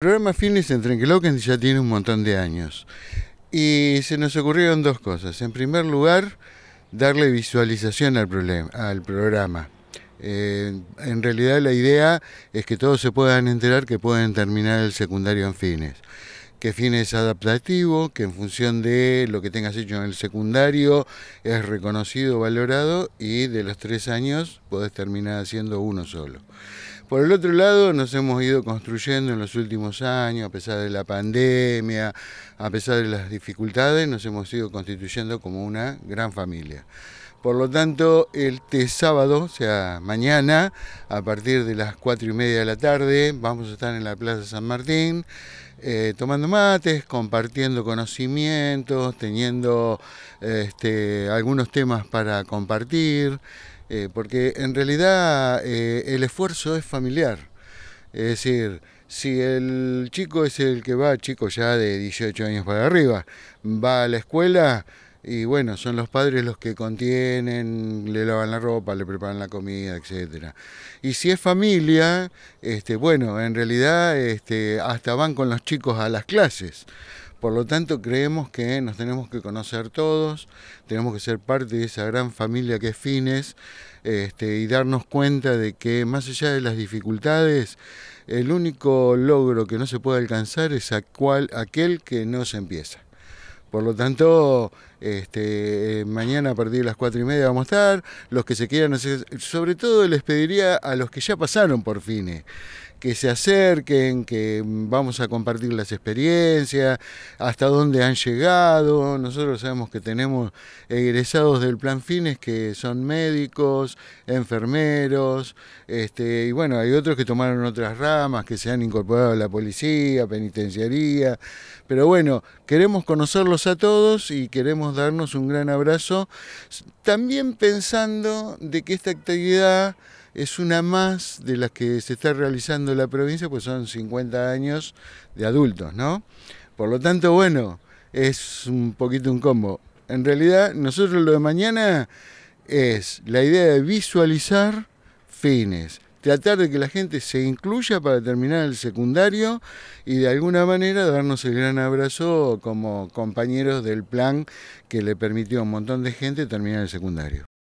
El programa Fines en Trenkeloken ya tiene un montón de años y se nos ocurrieron dos cosas. En primer lugar, darle visualización al, problema, al programa. Eh, en realidad la idea es que todos se puedan enterar que pueden terminar el secundario en fines que fines es adaptativo, que en función de lo que tengas hecho en el secundario es reconocido, valorado y de los tres años podés terminar haciendo uno solo. Por el otro lado, nos hemos ido construyendo en los últimos años, a pesar de la pandemia, a pesar de las dificultades, nos hemos ido constituyendo como una gran familia. Por lo tanto, este sábado, o sea, mañana, a partir de las cuatro y media de la tarde, vamos a estar en la Plaza San Martín, eh, tomando mates, compartiendo conocimientos, teniendo este, algunos temas para compartir, eh, porque en realidad eh, el esfuerzo es familiar. Es decir, si el chico es el que va, chico ya de 18 años para arriba, va a la escuela, y bueno, son los padres los que contienen, le lavan la ropa, le preparan la comida, etcétera. Y si es familia, este, bueno, en realidad este, hasta van con los chicos a las clases. Por lo tanto, creemos que nos tenemos que conocer todos, tenemos que ser parte de esa gran familia que es Fines este, y darnos cuenta de que más allá de las dificultades, el único logro que no se puede alcanzar es aquel que no se empieza. Por lo tanto, este, eh, mañana a partir de las cuatro y media vamos a estar. Los que se quieran, sobre todo les pediría a los que ya pasaron por fines que se acerquen, que vamos a compartir las experiencias, hasta dónde han llegado. Nosotros sabemos que tenemos egresados del Plan Fines que son médicos, enfermeros, este, y bueno, hay otros que tomaron otras ramas, que se han incorporado a la policía, penitenciaría, pero bueno, queremos conocerlos a todos y queremos darnos un gran abrazo, también pensando de que esta actividad es una más de las que se está realizando en la provincia, pues son 50 años de adultos, ¿no? Por lo tanto, bueno, es un poquito un combo. En realidad, nosotros lo de mañana es la idea de visualizar fines, tratar de que la gente se incluya para terminar el secundario y de alguna manera darnos el gran abrazo como compañeros del plan que le permitió a un montón de gente terminar el secundario.